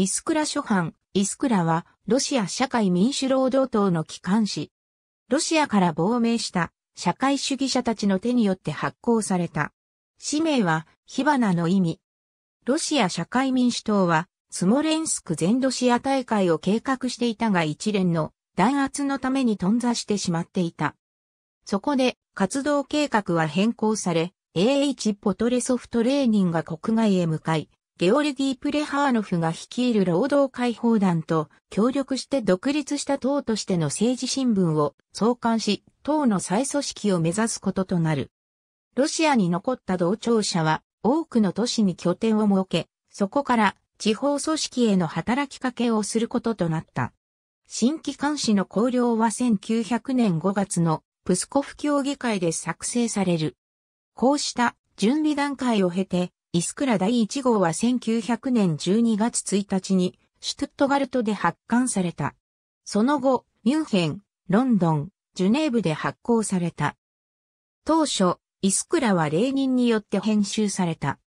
イスクラ諸藩、イスクラは、ロシア社会民主労働党の機関紙。ロシアから亡命した社会主義者たちの手によって発行された。氏名は、火花の意味。ロシア社会民主党は、スモレンスク全ロシア大会を計画していたが一連の弾圧のために頓挫してしまっていた。そこで、活動計画は変更され、AH ポトレソフトレーニンが国外へ向かい、ゲオルギー・プレハーノフが率いる労働解放団と協力して独立した党としての政治新聞を創刊し、党の再組織を目指すこととなる。ロシアに残った同庁者は多くの都市に拠点を設け、そこから地方組織への働きかけをすることとなった。新規監視の綱領は1900年5月のプスコフ協議会で作成される。こうした準備段階を経て、イスクラ第1号は1900年12月1日に、シュトットガルトで発刊された。その後、ミュンヘン、ロンドン、ジュネーブで発行された。当初、イスクラはレーニンによって編集された。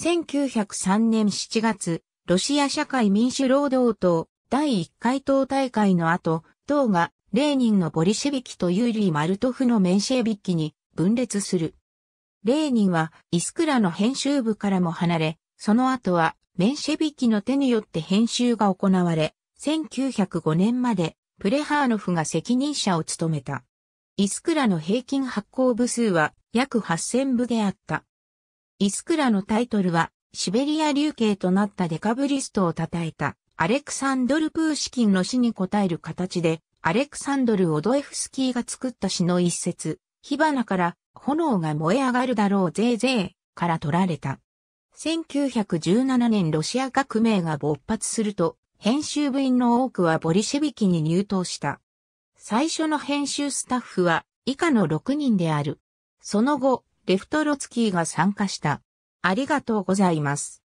1903年7月、ロシア社会民主労働党第1回党大会の後、党がレーニンのボリシェビキとユーリー・マルトフのメンシェビキに分裂する。レーニンはイスクラの編集部からも離れ、その後はメンシェビキの手によって編集が行われ、1905年までプレハーノフが責任者を務めた。イスクラの平均発行部数は約8000部であった。イスクラのタイトルはシベリア流刑となったデカブリストを称えたアレクサンドル・プーシキンの死に応える形でアレクサンドル・オドエフスキーが作った詩の一節、火花から炎が燃え上がるだろうぜいぜいから取られた。1917年ロシア革命が勃発すると、編集部員の多くはボリシェビキに入党した。最初の編集スタッフは以下の6人である。その後、レフトロツキーが参加した。ありがとうございます。